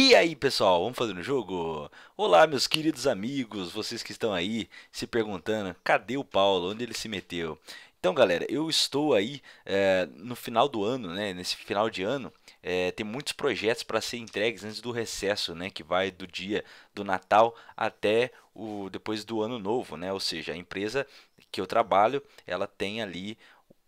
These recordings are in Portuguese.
E aí pessoal, vamos fazer um jogo? Olá meus queridos amigos, vocês que estão aí se perguntando cadê o Paulo, onde ele se meteu? Então galera, eu estou aí é, no final do ano, né, nesse final de ano, é, tem muitos projetos para ser entregues antes do recesso, né, que vai do dia do Natal até o depois do Ano Novo, né? Ou seja, a empresa que eu trabalho, ela tem ali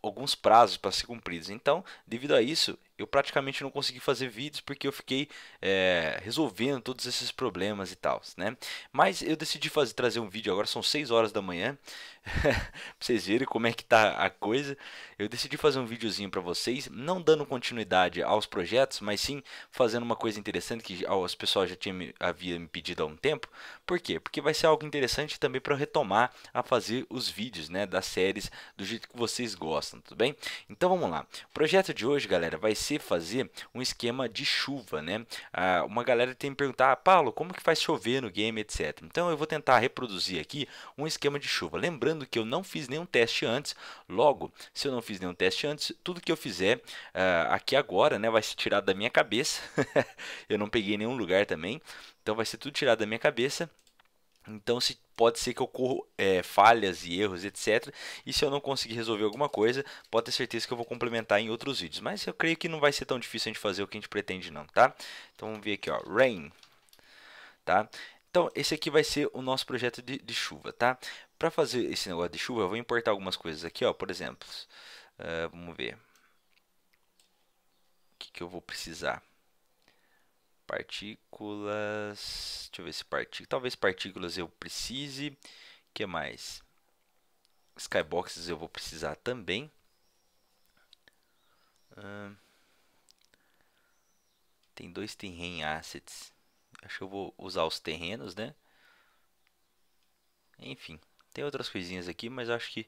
alguns prazos para ser cumpridos. Então, devido a isso, eu praticamente não consegui fazer vídeos porque eu fiquei é, resolvendo todos esses problemas e tal, né? Mas eu decidi fazer trazer um vídeo agora, são 6 horas da manhã, vocês verem como é que tá a coisa, eu decidi fazer um videozinho para vocês, não dando continuidade aos projetos, mas sim fazendo uma coisa interessante que as pessoas já tinham havia me pedido há um tempo. Por quê? Porque vai ser algo interessante também para retomar a fazer os vídeos, né, das séries do jeito que vocês gostam, tudo bem? Então vamos lá. O projeto de hoje, galera, vai ser fazer um esquema de chuva, né? Ah, uma galera tem me perguntar, ah, Paulo, como que faz chover no game, etc. Então eu vou tentar reproduzir aqui um esquema de chuva. Lembrando Lembrando que eu não fiz nenhum teste antes, logo, se eu não fiz nenhum teste antes, tudo que eu fizer uh, aqui agora né, vai ser tirado da minha cabeça. eu não peguei nenhum lugar também, então vai ser tudo tirado da minha cabeça. Então, se pode ser que ocorram é, falhas e erros, etc. E se eu não conseguir resolver alguma coisa, pode ter certeza que eu vou complementar em outros vídeos. Mas eu creio que não vai ser tão difícil a gente fazer o que a gente pretende, não, tá? Então, vamos ver aqui, ó, rain, tá? Então, esse aqui vai ser o nosso projeto de, de chuva, tá? Para fazer esse negócio de chuva, eu vou importar algumas coisas aqui, ó, por exemplo. Uh, ah, vamos ver. O que, que eu vou precisar? Partículas. Deixa eu ver se partículas. Talvez partículas eu precise. O que mais? Skyboxes eu vou precisar também. Uh, tem dois terren assets. Acho que eu vou usar os terrenos, né? Enfim. Tem outras coisinhas aqui, mas acho que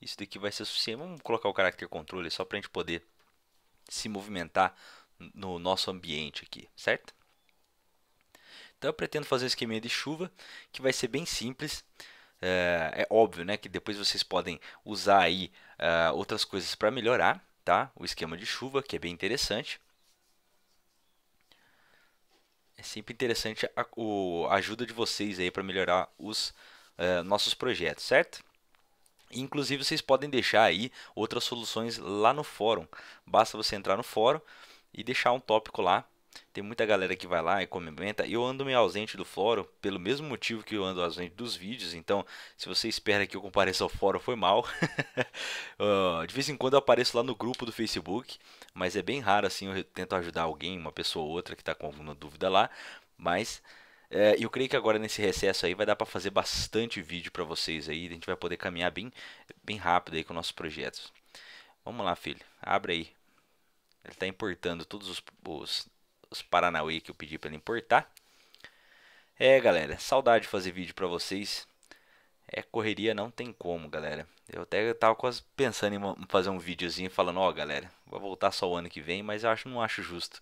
isso daqui vai ser suficiente. Vamos colocar o caractere controle só para a gente poder se movimentar no nosso ambiente aqui, certo? Então eu pretendo fazer um esqueminha de chuva que vai ser bem simples. É, é óbvio né, que depois vocês podem usar aí é, outras coisas para melhorar tá? o esquema de chuva, que é bem interessante. É sempre interessante a, o, a ajuda de vocês aí para melhorar os é, nossos projetos, certo? Inclusive, vocês podem deixar aí outras soluções lá no fórum. Basta você entrar no fórum e deixar um tópico lá. Tem muita galera que vai lá e comenta. Eu ando meio ausente do fórum, pelo mesmo motivo que eu ando ausente dos vídeos. Então, se você espera que eu compareça ao fórum, foi mal. uh, de vez em quando eu apareço lá no grupo do Facebook, mas é bem raro assim. Eu tento ajudar alguém, uma pessoa ou outra que está com alguma dúvida lá. Mas é, eu creio que agora nesse recesso aí vai dar para fazer bastante vídeo para vocês aí. A gente vai poder caminhar bem, bem rápido aí com nossos projetos. Vamos lá, filho. Abre aí. Ele está importando todos os, os, os Paranauê que eu pedi para ele importar. É, galera. Saudade de fazer vídeo para vocês. É correria, não tem como, galera. Eu até tava quase pensando em fazer um videozinho falando, ó, oh, galera, vou voltar só o ano que vem, mas eu acho, não acho justo.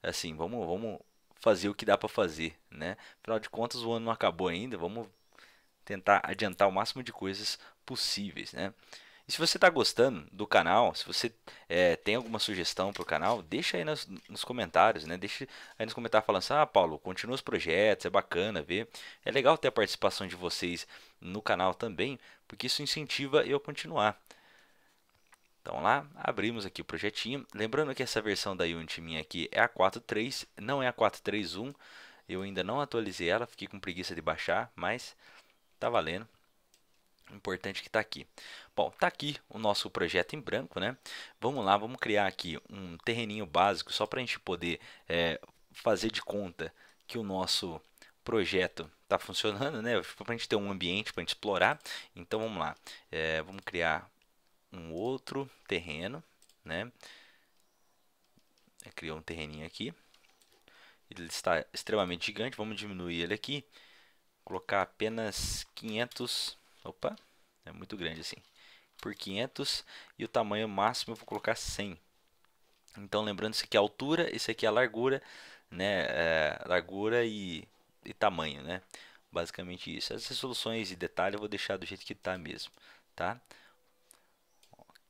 Assim, vamos, vamos fazer o que dá para fazer, né? Afinal de contas, o ano não acabou ainda, vamos tentar adiantar o máximo de coisas possíveis, né? E se você está gostando do canal, se você é, tem alguma sugestão para o canal, deixa aí nos, nos, comentários, né? Deixa aí nos comentários falando assim, ah, Paulo, continua os projetos, é bacana ver. É legal ter a participação de vocês no canal também, porque isso incentiva eu a continuar, então lá, abrimos aqui o projetinho. Lembrando que essa versão da Unity minha aqui é a 4.3, não é a 4.3.1. Eu ainda não atualizei ela, fiquei com preguiça de baixar, mas tá valendo. Importante que está aqui. Bom, tá aqui o nosso projeto em branco, né? Vamos lá, vamos criar aqui um terreninho básico só para a gente poder é, fazer de conta que o nosso projeto está funcionando, né? Para a gente ter um ambiente para explorar. Então vamos lá, é, vamos criar um outro terreno, né? Criou um terreninho aqui. Ele está extremamente gigante. Vamos diminuir ele aqui. Colocar apenas 500. Opa, é muito grande assim. Por 500 e o tamanho máximo eu vou colocar 100. Então lembrando isso aqui é a altura, isso aqui é a largura, né? É, largura e, e tamanho, né? Basicamente isso. As soluções e detalhes eu vou deixar do jeito que está mesmo, tá?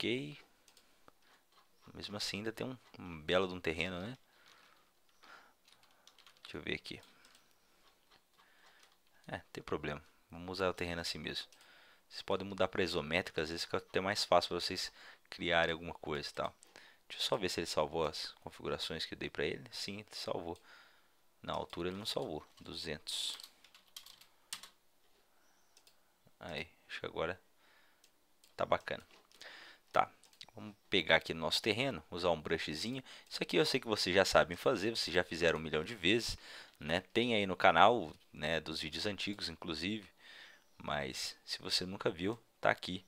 ok. Mesmo assim ainda tem um, um belo de um terreno, né? Deixa eu ver aqui. É, tem problema. Vamos usar o terreno assim mesmo. Vocês podem mudar para isométrica, às vezes fica até mais fácil para vocês criarem alguma coisa e tal. Deixa eu só ver se ele salvou as configurações que eu dei para ele. Sim, salvou. Na altura ele não salvou. 200. Aí, acho que agora tá bacana. Tá, vamos pegar aqui no nosso terreno, usar um brushzinho. Isso aqui eu sei que vocês já sabem fazer, vocês já fizeram um milhão de vezes. Né? Tem aí no canal, né, dos vídeos antigos, inclusive. Mas se você nunca viu, tá aqui.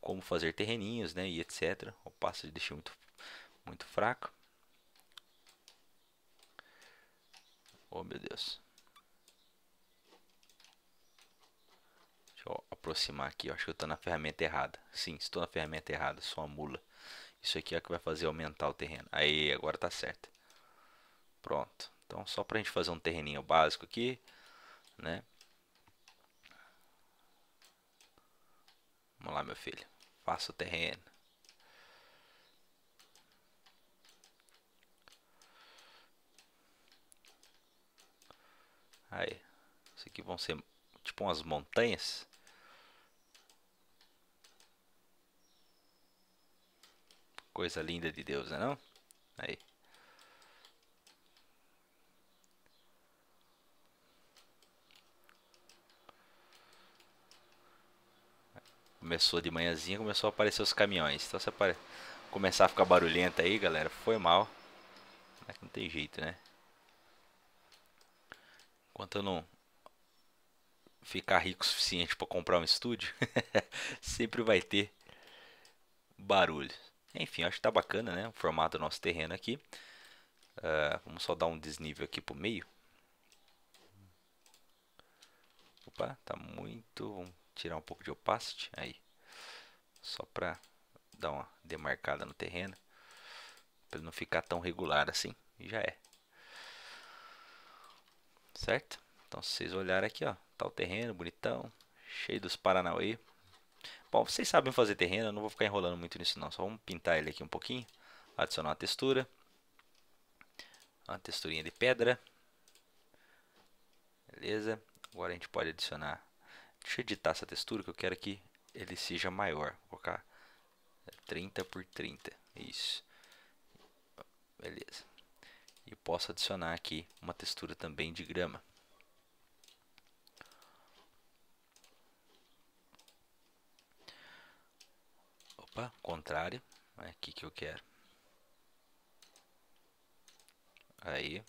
Como fazer terreninhos, né, e etc. O passo deixar muito, muito fraco. Oh, meu Deus. aproximar aqui. Eu acho que eu estou na ferramenta errada. Sim, estou na ferramenta errada, sou uma mula. Isso aqui é o que vai fazer aumentar o terreno. Aí, agora está certo. Pronto. Então, só para a gente fazer um terreninho básico aqui, né? Vamos lá, meu filho. Faça o terreno. Aí. Isso aqui vão ser tipo umas montanhas. Coisa linda de Deus, não é não? Aí. Começou de manhãzinha, começou a aparecer os caminhões. Então se apare... começar a ficar barulhenta aí, galera, foi mal. Mas não tem jeito, né? Enquanto eu não ficar rico o suficiente para comprar um estúdio, sempre vai ter barulho. Enfim, acho que tá bacana, né? O formato do nosso terreno aqui. Uh, vamos só dar um desnível aqui pro meio. Opa, tá muito... Vamos tirar um pouco de opacity. Aí. Só pra dar uma demarcada no terreno. Pra ele não ficar tão regular assim. E já é. Certo? Então, se vocês olharem aqui, ó. Tá o terreno bonitão. Cheio dos Paranauê. Bom, vocês sabem fazer terreno, eu não vou ficar enrolando muito nisso não. Só vamos pintar ele aqui um pouquinho. Adicionar uma textura. Uma texturinha de pedra. Beleza. Agora a gente pode adicionar... Deixa eu editar essa textura que eu quero que ele seja maior. Vou colocar 30 por 30. Isso. Beleza. E posso adicionar aqui uma textura também de grama. Opa, contrário. É né? aqui que eu quero. Aí.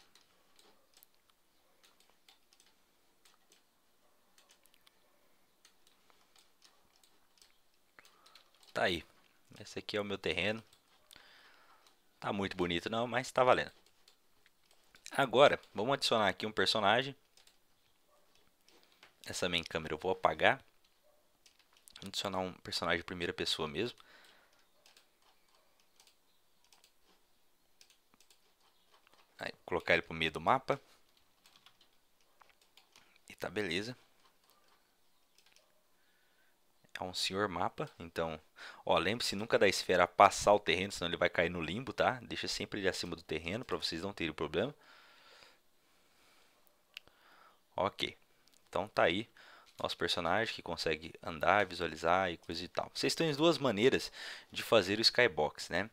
Tá aí. Esse aqui é o meu terreno. Tá muito bonito não, mas tá valendo. Agora, vamos adicionar aqui um personagem. Essa main câmera eu vou apagar. Vou adicionar um personagem de primeira pessoa mesmo. Aí, colocar ele para o meio do mapa. E tá beleza. É um senhor mapa, então... Ó, lembre-se nunca da esfera passar o terreno, senão ele vai cair no limbo, tá? Deixa sempre ele acima do terreno, para vocês não terem problema. Ok. Então tá aí nosso personagem que consegue andar, visualizar e coisa e tal. Vocês têm duas maneiras de fazer o skybox, né?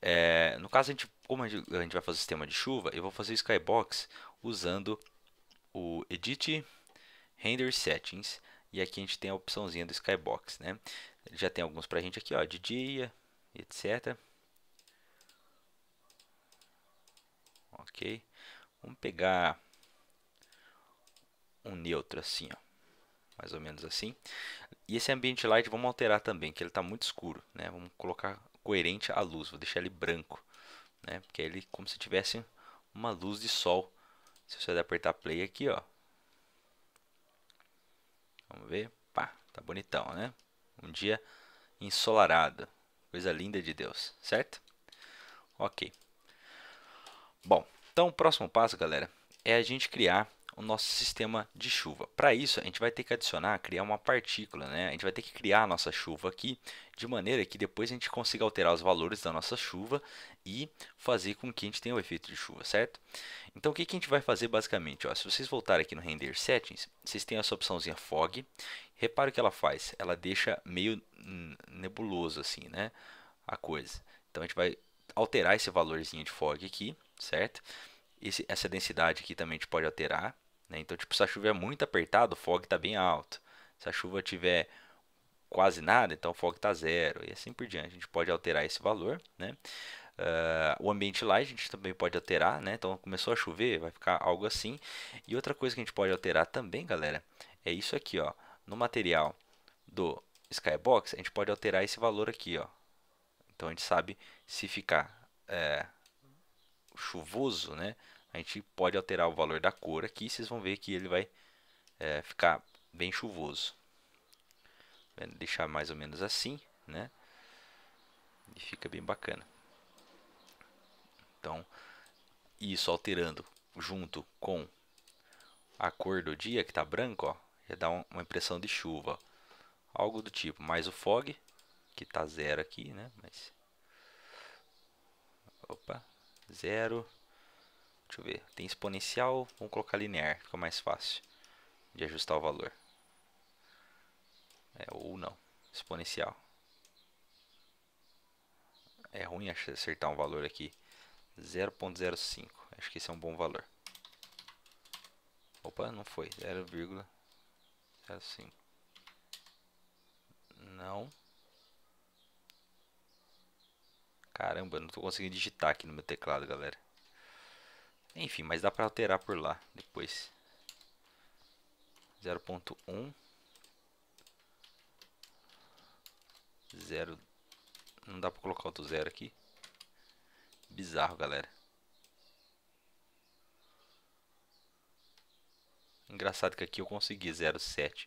É, no caso, a gente como a gente vai fazer o sistema de chuva, eu vou fazer skybox usando o Edit Render Settings. E aqui a gente tem a opçãozinha do skybox, né? Já tem alguns pra gente aqui, ó, de dia, etc. Ok. Vamos pegar um neutro assim, ó. Mais ou menos assim. E esse ambiente light vamos alterar também, que ele está muito escuro, né? Vamos colocar coerente à luz, vou deixar ele branco né? Porque ele como se tivesse uma luz de sol. Se você apertar play aqui, ó. Vamos ver. Pá, tá bonitão, né? Um dia ensolarado. Coisa linda de Deus, certo? Ok. Bom, então o próximo passo, galera, é a gente criar o nosso sistema de chuva. Para isso, a gente vai ter que adicionar, criar uma partícula, né? A gente vai ter que criar a nossa chuva aqui, de maneira que depois a gente consiga alterar os valores da nossa chuva e fazer com que a gente tenha o efeito de chuva, certo? Então, o que, que a gente vai fazer basicamente? Ó, se vocês voltarem aqui no Render Settings, vocês têm essa opçãozinha Fog. Repara o que ela faz, ela deixa meio nebuloso assim, né? A coisa. Então, a gente vai alterar esse valorzinho de Fog aqui, certo? Esse, essa densidade aqui também a gente pode alterar né? Então, tipo, se a chuva é muito apertada, o fog está bem alto. Se a chuva tiver quase nada, então o fog está zero. E assim por diante. A gente pode alterar esse valor. Né? Uh, o ambiente lá a gente também pode alterar, né? Então começou a chover, vai ficar algo assim. E outra coisa que a gente pode alterar também, galera, é isso aqui, ó. No material do Skybox, a gente pode alterar esse valor aqui, ó. Então a gente sabe se ficar é, chuvoso, né? a gente pode alterar o valor da cor aqui, vocês vão ver que ele vai é, ficar bem chuvoso. Vou deixar mais ou menos assim, né? E fica bem bacana. Então, isso alterando junto com a cor do dia, que está branco, ó, já dá uma impressão de chuva. Algo do tipo, mais o fog, que está zero aqui, né? Mas... Opa, zero... Deixa eu ver. Tem exponencial, vamos colocar linear, fica mais fácil de ajustar o valor. É, ou não, exponencial. É ruim acertar um valor aqui. 0.05, acho que esse é um bom valor. Opa, não foi. 0,05. Não. Caramba, não estou conseguindo digitar aqui no meu teclado, galera. Enfim, mas dá para alterar por lá depois. 0.1 0 Não dá para colocar outro zero aqui. Bizarro, galera. Engraçado que aqui eu consegui 0,7.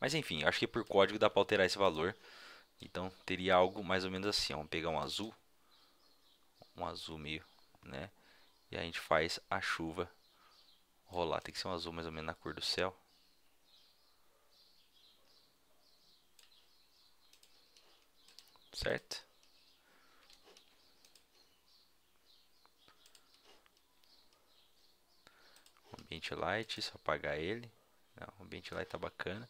Mas enfim, acho que por código dá para alterar esse valor. Então teria algo mais ou menos assim. Vamos pegar um azul. Um azul meio, né? E a gente faz a chuva rolar. Tem que ser um azul mais ou menos na cor do céu. Certo? Ambiente light, só apagar ele. Não, o ambiente light tá bacana.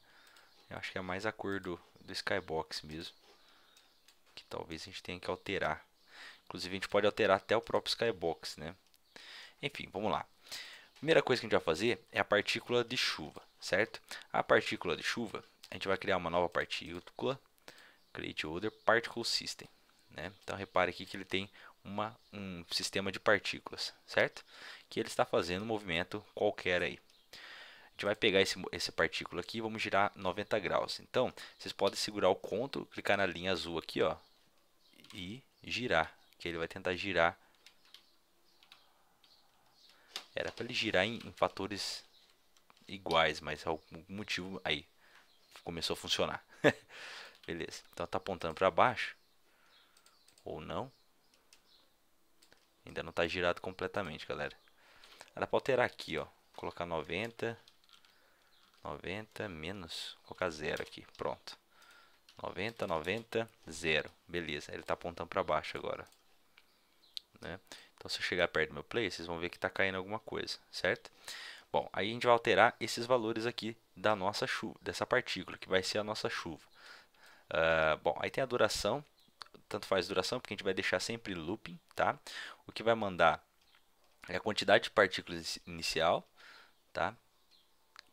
Eu acho que é mais a cor do, do skybox mesmo. Que talvez a gente tenha que alterar. Inclusive a gente pode alterar até o próprio skybox, né? Enfim, vamos lá. Primeira coisa que a gente vai fazer é a partícula de chuva, certo? A partícula de chuva, a gente vai criar uma nova partícula, create other particle system, né? Então repare aqui que ele tem uma, um sistema de partículas, certo? Que ele está fazendo um movimento qualquer aí. A gente vai pegar esse, esse partícula aqui e vamos girar 90 graus. Então, vocês podem segurar o CTRL, clicar na linha azul aqui, ó, e girar, que ele vai tentar girar era para ele girar em, em, fatores iguais, mas algum é motivo aí começou a funcionar. Beleza. Então tá apontando para baixo ou não? Ainda não tá girado completamente, galera. Era para alterar aqui, ó. Colocar 90 90 menos, colocar zero aqui, pronto. 90, 90, zero. Beleza, ele tá apontando para baixo agora. Né? Então, se eu chegar perto do meu play, vocês vão ver que está caindo alguma coisa, certo? Bom, aí a gente vai alterar esses valores aqui da nossa chuva, dessa partícula, que vai ser a nossa chuva. Uh, bom, aí tem a duração, tanto faz duração, porque a gente vai deixar sempre looping, tá? O que vai mandar é a quantidade de partículas inicial, tá?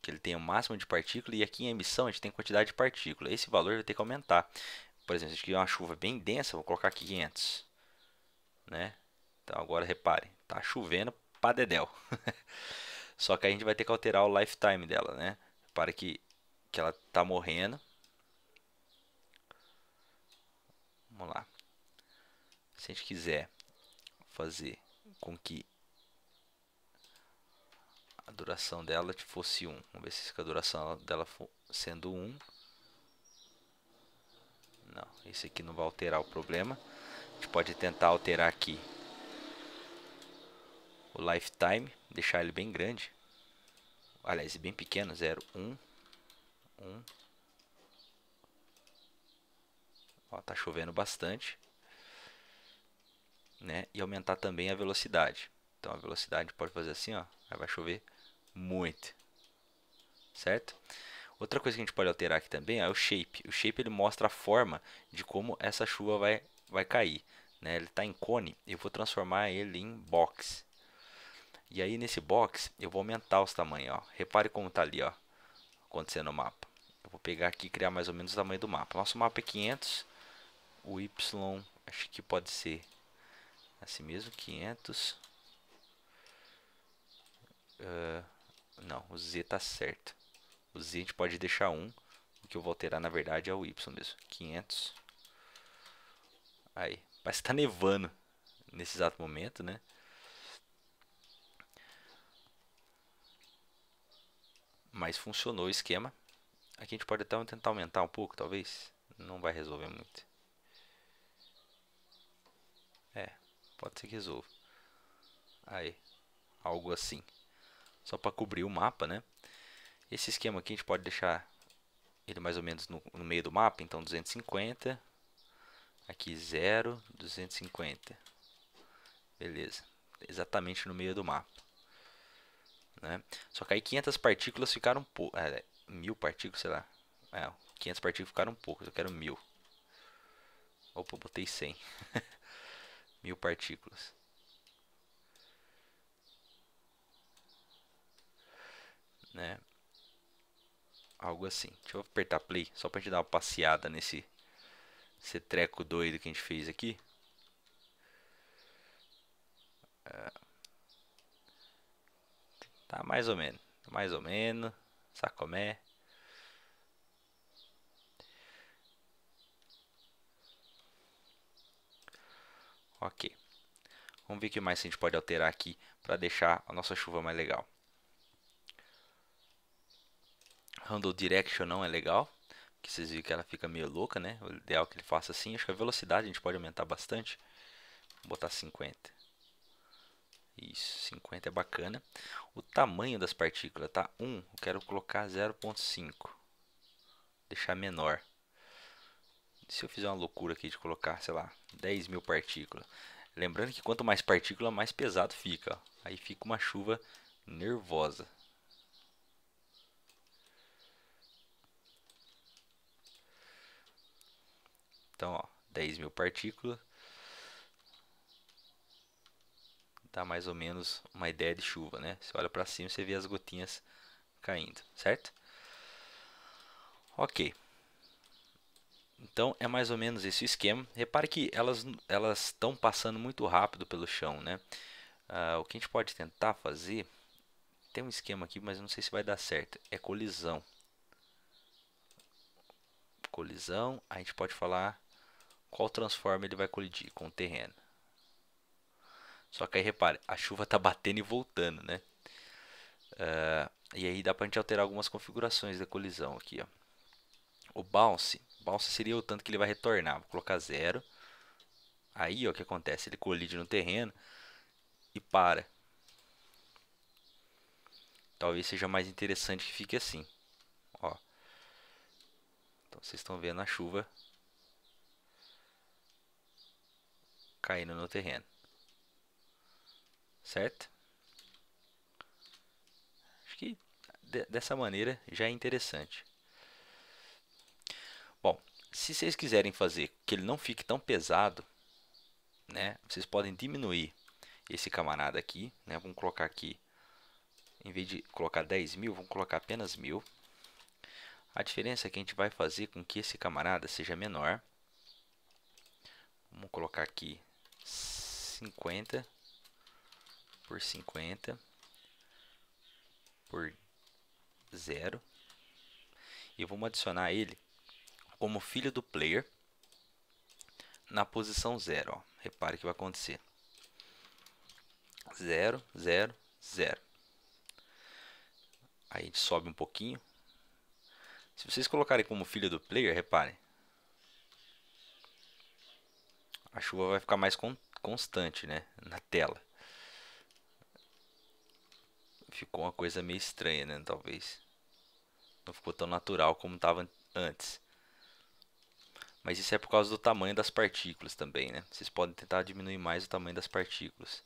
Que ele tem o máximo de partícula, e aqui em emissão a gente tem quantidade de partícula. Esse valor vai ter que aumentar. Por exemplo, se a gente quer uma chuva bem densa, vou colocar 500, né? Então agora repare, tá chovendo para dedéu. Só que a gente vai ter que alterar o lifetime dela, né? Para que, que ela tá morrendo. Vamos lá. Se a gente quiser fazer com que a duração dela fosse 1. Vamos ver se a duração dela for sendo 1. Não, esse aqui não vai alterar o problema. A gente pode tentar alterar aqui o lifetime, deixar ele bem grande. Aliás, bem pequeno, 0, 1, 1. Ó, tá chovendo bastante. Né? E aumentar também a velocidade. Então a velocidade pode fazer assim, ó, vai chover muito. Certo? Outra coisa que a gente pode alterar aqui também é o shape. O shape ele mostra a forma de como essa chuva vai, vai cair. Né? Ele está em cone, eu vou transformar ele em box. E aí nesse box eu vou aumentar os tamanhos, ó. Repare como tá ali, ó, acontecendo o mapa. Eu vou pegar aqui e criar mais ou menos o tamanho do mapa. Nosso mapa é 500, o Y acho que pode ser assim mesmo, 500. Uh, ah, não, o Z tá certo. O Z a gente pode deixar 1, o que eu vou alterar na verdade é o Y mesmo, 500. Aí, parece que tá nevando nesse exato momento, né? Mas funcionou o esquema. Aqui a gente pode até tentar aumentar um pouco, talvez. Não vai resolver muito. É, pode ser que resolva. Aí, algo assim. Só para cobrir o mapa, né? Esse esquema aqui a gente pode deixar ele mais ou menos no, no meio do mapa. Então, 250. Aqui, 0, 250. Beleza. Exatamente no meio do mapa. Né? Só que aí 500 partículas ficaram pouco. É, mil partículas, sei lá. É, 500 partículas ficaram pouco eu quero mil. Opa, botei 100. mil partículas. Né? Algo assim. Deixa eu apertar play, só pra gente dar uma passeada nesse esse treco doido que a gente fez aqui. É. Tá mais ou menos. Mais ou menos. Sacomé. Ok. Vamos ver o que mais a gente pode alterar aqui para deixar a nossa chuva mais legal. Handle Direction não é legal, que vocês viram que ela fica meio louca, né? O ideal é que ele faça assim. Acho que a velocidade a gente pode aumentar bastante. Vou botar 50. Isso, 50 é bacana. O tamanho das partículas, tá? 1, eu quero colocar 0.5. Deixar menor. Se eu fizer uma loucura aqui de colocar, sei lá, 10 mil partículas. Lembrando que quanto mais partícula, mais pesado fica. Ó. Aí fica uma chuva nervosa. Então, ó, 10 mil partículas. tá mais ou menos uma ideia de chuva, né? Você olha para cima, você vê as gotinhas caindo, certo? Ok. Então é mais ou menos esse esquema. Repare que elas elas estão passando muito rápido pelo chão, né? Ah, o que a gente pode tentar fazer tem um esquema aqui, mas não sei se vai dar certo. É colisão. Colisão, a gente pode falar qual transforma ele vai colidir com o terreno. Só que aí repare, a chuva tá batendo e voltando, né? Uh, e aí dá pra gente alterar algumas configurações da colisão aqui, ó. O bounce, bounce seria o tanto que ele vai retornar. Vou colocar zero. Aí, ó, o que acontece? Ele colide no terreno e para. Talvez seja mais interessante que fique assim. Ó. Então, vocês estão vendo a chuva caindo no terreno certo? Acho que dessa maneira já é interessante. Bom, se vocês quiserem fazer que ele não fique tão pesado, né? Vocês podem diminuir esse camarada aqui, né? Vamos colocar aqui, em vez de colocar 10 mil, vamos colocar apenas mil. A diferença é que a gente vai fazer com que esse camarada seja menor. Vamos colocar aqui 50 por 50 por 0 e vamos adicionar ele como filho do player na posição 0. Repare o que vai acontecer. 0, 0, 0. Aí a gente sobe um pouquinho. Se vocês colocarem como filho do player, reparem. A chuva vai ficar mais con constante né, na tela ficou uma coisa meio estranha, né? Talvez. Não ficou tão natural como estava antes. Mas isso é por causa do tamanho das partículas também, né? Vocês podem tentar diminuir mais o tamanho das partículas.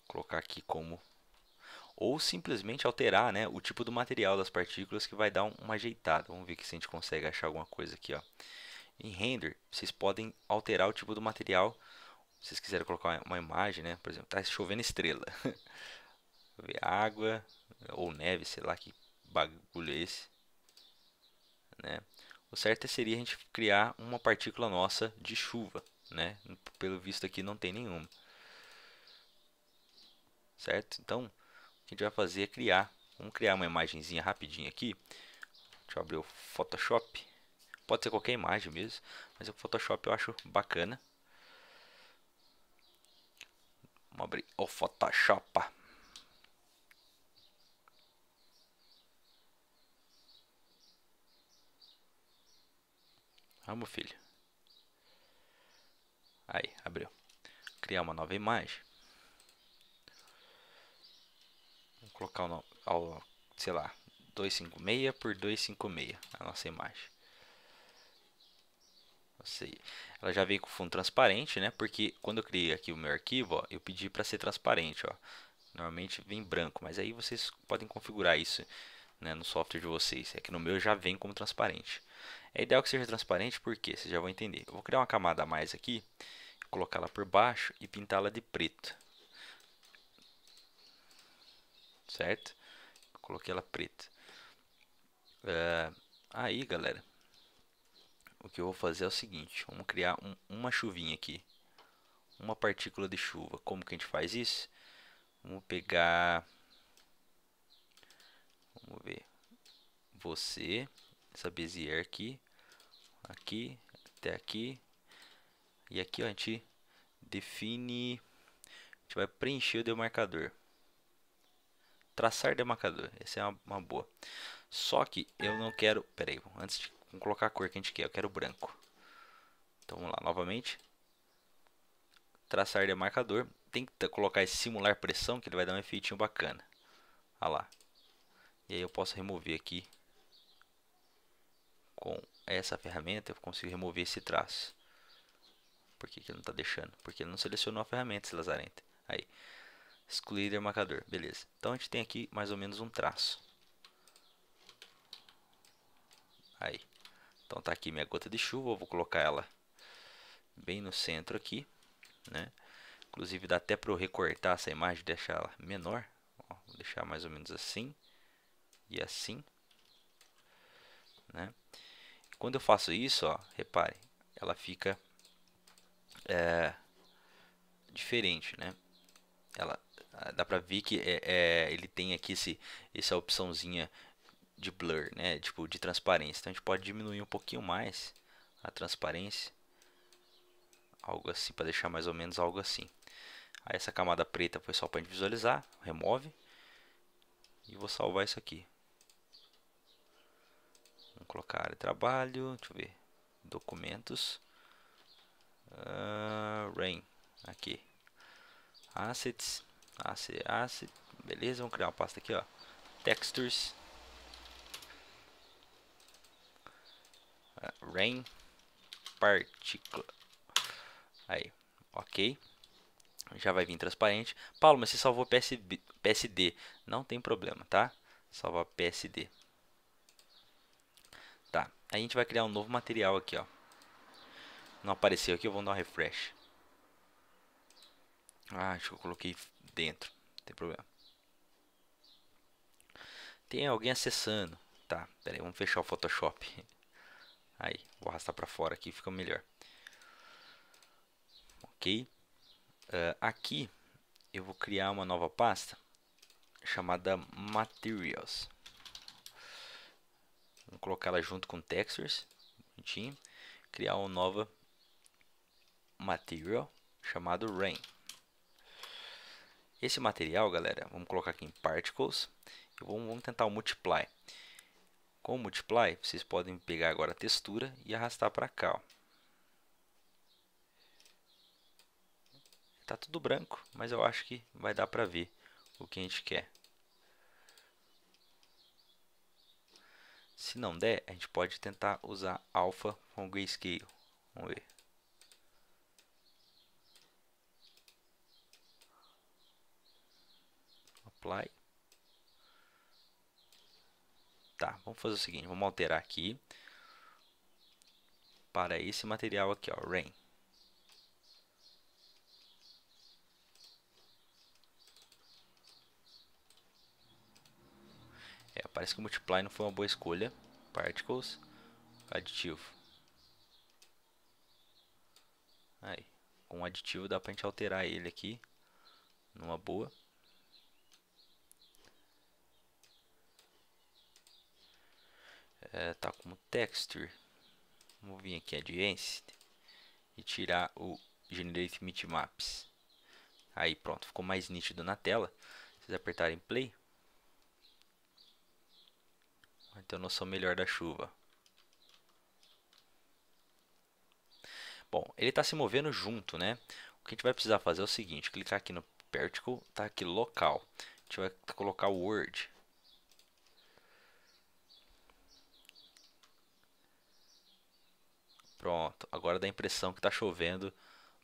Vou colocar aqui como... Ou simplesmente alterar né, o tipo do material das partículas que vai dar uma ajeitada. Vamos ver se a gente consegue achar alguma coisa aqui. Ó. Em render, vocês podem alterar o tipo do material. Se vocês quiserem colocar uma imagem, né? Por exemplo, tá chovendo estrela. ver água ou neve, sei lá que bagulho é esse, né? O certo é seria a gente criar uma partícula nossa de chuva, né? Pelo visto aqui não tem nenhuma. Certo? Então, o que a gente vai fazer é criar. Vamos criar uma imagenzinha rapidinho aqui. Deixa eu abrir o Photoshop. Pode ser qualquer imagem mesmo, mas o Photoshop eu acho bacana. Vamos abrir o Photoshop. Vamos, filho. Aí, abriu. Criar uma nova imagem. Vamos colocar o, ao, sei lá, 256 por 256 a nossa imagem. Ela já veio com fundo transparente, né? Porque quando eu criei aqui o meu arquivo, ó, eu pedi para ser transparente, ó. Normalmente vem branco, mas aí vocês podem configurar isso né, no software de vocês. É que no meu já vem como transparente. É ideal que seja transparente porque vocês já vão entender. Eu vou criar uma camada a mais aqui, colocá-la por baixo e pintá-la de preto. Certo? Coloquei ela preta. Ah, aí, galera, o que eu vou fazer é o seguinte. Vamos criar um, uma chuvinha aqui. Uma partícula de chuva. Como que a gente faz isso? Vamos pegar... Vamos ver. Você essa bezier aqui, aqui, até aqui. E aqui ó, a gente define, a gente vai preencher o demarcador. Traçar demarcador, essa é uma, uma boa. Só que eu não quero, peraí, antes de colocar a cor que a gente quer, eu quero branco. Então vamos lá, novamente. Traçar demarcador, tem que colocar esse simular pressão que ele vai dar um efeito bacana. Olha lá. E aí eu posso remover aqui com essa ferramenta eu consigo remover esse traço. Por que, que não está deixando? Porque ele não selecionou a ferramenta, esse lazarenta. Aí, excluir marcador, beleza. Então a gente tem aqui mais ou menos um traço. Aí, então tá aqui minha gota de chuva, eu vou colocar ela bem no centro aqui, né? Inclusive dá até para eu recortar essa imagem, e deixar ela menor. Ó, vou deixar mais ou menos assim e assim, né? Quando eu faço isso, ó, repare, ela fica é, diferente, né? Ela dá pra ver que é, é, ele tem aqui esse, essa opçãozinha de blur, né? Tipo, de transparência. Então a gente pode diminuir um pouquinho mais a transparência. Algo assim, para deixar mais ou menos algo assim. Aí essa camada preta foi só para gente visualizar. Remove. E vou salvar isso aqui colocar área de trabalho, deixa eu ver, documentos, uh, rain, aqui, assets, asset, asset, beleza, vamos criar uma pasta aqui, ó, textures, uh, rain, partícula, aí, ok, já vai vir transparente, Paulo, mas você salvou PSB, PSD, não tem problema, tá, salva PSD, a gente vai criar um novo material aqui, ó. Não apareceu aqui, eu vou dar um refresh. Ah, acho que eu coloquei dentro, não tem problema. Tem alguém acessando. Tá, pera aí, vamos fechar o Photoshop. Aí, vou arrastar pra fora aqui, fica melhor. Ok. Uh, aqui, eu vou criar uma nova pasta chamada Materials. Vamos colocar ela junto com textures. Bonitinho. Criar uma nova material chamado rain. Esse material, galera, vamos colocar aqui em particles. E vamos, vamos tentar o multiply. Com o multiply, vocês podem pegar agora a textura e arrastar para cá. Ó. Tá tudo branco, mas eu acho que vai dar para ver o que a gente quer. Se não der, a gente pode tentar usar alfa com grayscale. Vamos ver. Apply. Tá, vamos fazer o seguinte, vamos alterar aqui para esse material aqui, ó, rain. É, parece que o Multiply não foi uma boa escolha. Particles, aditivo. Aí, com o aditivo dá pra gente alterar ele aqui. Numa boa. É, tá como texture. Vamos vir aqui a density e tirar o generate maps Aí pronto, ficou mais nítido na tela. Vocês apertarem play, então não sou melhor da chuva. Bom, ele está se movendo junto, né? O que a gente vai precisar fazer é o seguinte, clicar aqui no Particle, tá aqui local. A gente vai colocar o Word. Pronto, agora dá a impressão que está chovendo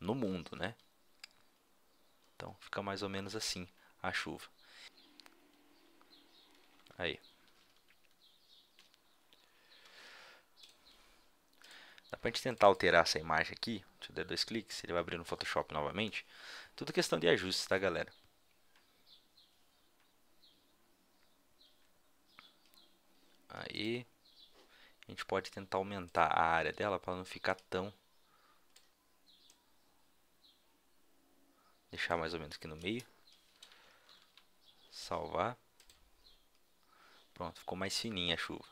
no mundo, né? Então fica mais ou menos assim a chuva. Aí. Dá pra gente tentar alterar essa imagem aqui. Deixa eu dar dois cliques, ele vai abrir no Photoshop novamente. Tudo questão de ajustes, tá galera? Aí a gente pode tentar aumentar a área dela para não ficar tão deixar mais ou menos aqui no meio salvar pronto ficou mais fininha a chuva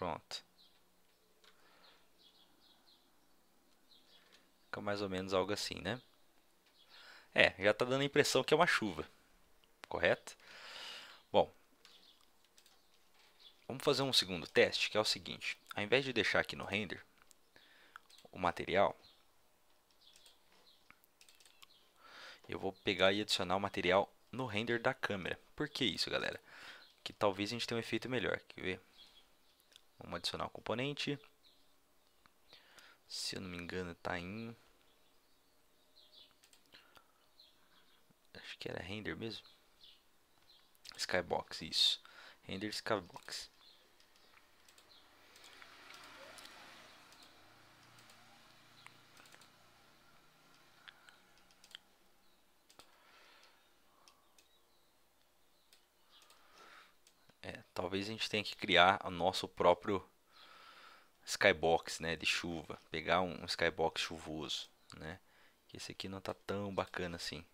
Pronto. Fica mais ou menos algo assim, né? É, já está dando a impressão que é uma chuva. Correto? Bom, vamos fazer um segundo teste, que é o seguinte. Ao invés de deixar aqui no render o material, eu vou pegar e adicionar o material no render da câmera. Por que isso, galera? Que talvez a gente tenha um efeito melhor. Quer ver? Vamos adicionar o componente. Se eu não me engano, está em... Acho que era render mesmo. Skybox, isso. Render Skybox. Talvez a gente tenha que criar o nosso próprio skybox, né, de chuva, pegar um skybox chuvoso, né? esse aqui não tá tão bacana assim.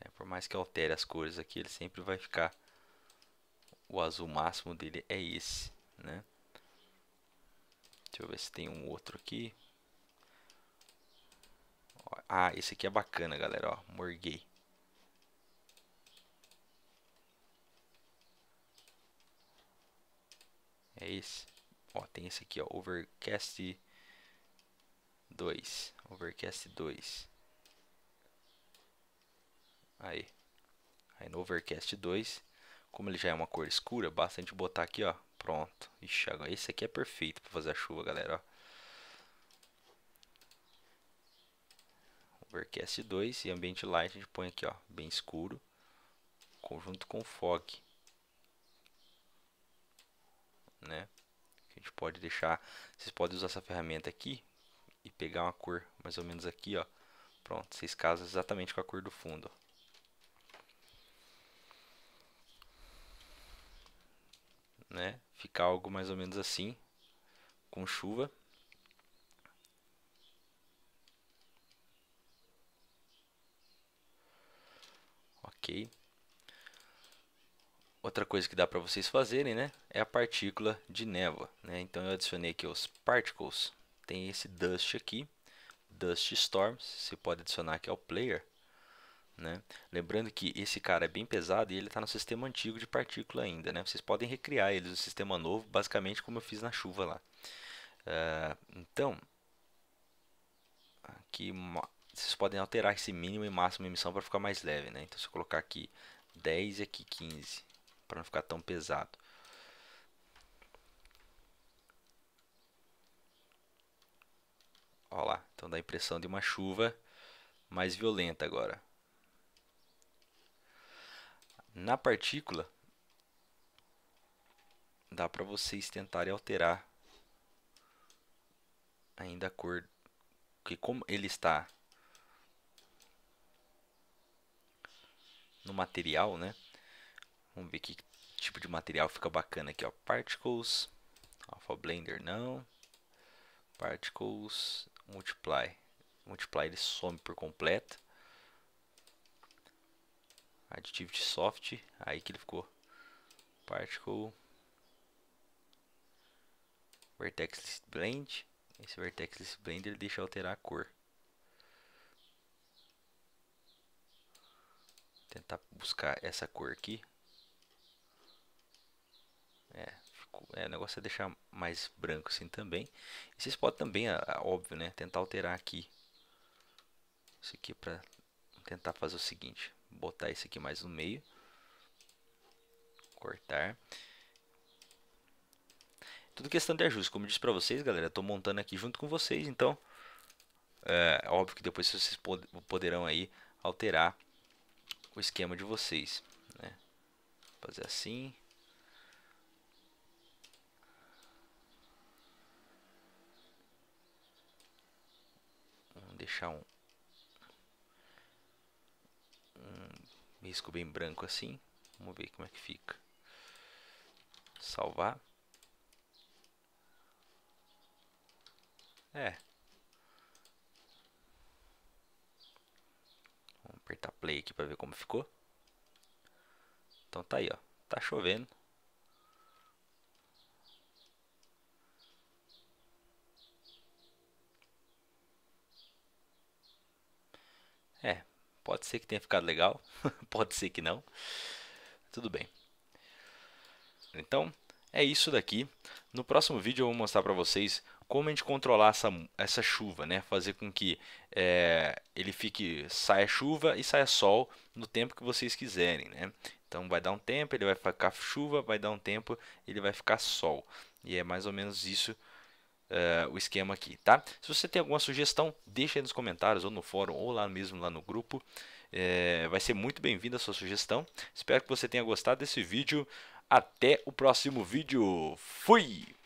É, por mais que altere as cores aqui, ele sempre vai ficar o azul máximo dele é esse, né? Deixa eu ver se tem um outro aqui. Ah, esse aqui é bacana, galera. Ó, morguei. É esse. Ó, tem esse aqui, ó, Overcast 2. Overcast 2. Aí. Aí no Overcast 2, como ele já é uma cor escura, basta a gente botar aqui, ó. Pronto. Ixi, agora esse aqui é perfeito para fazer a chuva, galera, ó. Overcast 2 e ambiente light a gente põe aqui, ó, bem escuro, conjunto com fog, né? A gente pode deixar, vocês podem usar essa ferramenta aqui e pegar uma cor mais ou menos aqui, ó. Pronto, vocês casam exatamente com a cor do fundo. Né? Ficar algo mais ou menos assim, com chuva. ok. Outra coisa que dá para vocês fazerem, né, é a partícula de névoa, né? Então eu adicionei aqui os particles. Tem esse dust aqui, dust storm, você pode adicionar aqui ao é player, né? Lembrando que esse cara é bem pesado e ele está no sistema antigo de partícula ainda, né? Vocês podem recriar eles no sistema novo, basicamente como eu fiz na chuva lá. Uh, então, aqui vocês podem alterar esse mínimo e máximo de emissão para ficar mais leve, né? Então, se eu colocar aqui 10 e aqui 15, para não ficar tão pesado. Olha lá, então dá a impressão de uma chuva mais violenta agora. Na partícula, dá para vocês tentarem alterar ainda a cor, porque como ele está no material, né? Vamos ver que tipo de material fica bacana aqui, ó. Particles, Alpha Blender não. Particles, Multiply. Multiply ele some por completo. Additivity Soft, aí que ele ficou. Particle, Vertex List Blend. Esse Vertex List Blend ele deixa alterar a cor. tentar buscar essa cor aqui. É, ficou, é, o negócio é deixar mais branco assim também. E vocês podem também, óbvio, né? Tentar alterar aqui. Isso aqui para tentar fazer o seguinte. Botar isso aqui mais no meio. Cortar. Tudo questão de ajuste. Como eu disse para vocês, galera, estou montando aqui junto com vocês. Então, é óbvio que depois vocês poderão aí alterar o esquema de vocês. Né? Fazer assim. deixar um, um risco bem branco assim. Vamos ver como é que fica. Salvar. É, Apertar play aqui para ver como ficou. Então tá aí, ó. Tá chovendo. É, pode ser que tenha ficado legal, pode ser que não. Tudo bem. Então, é isso daqui. No próximo vídeo eu vou mostrar para vocês como a gente controlar essa, essa chuva, né? Fazer com que é, ele fique saia chuva e saia sol no tempo que vocês quiserem, né? Então vai dar um tempo, ele vai ficar chuva, vai dar um tempo, ele vai ficar sol. E é mais ou menos isso é, o esquema aqui, tá? Se você tem alguma sugestão, deixa aí nos comentários ou no fórum ou lá mesmo lá no grupo. É, vai ser muito bem-vinda a sua sugestão. Espero que você tenha gostado desse vídeo. Até o próximo vídeo. Fui!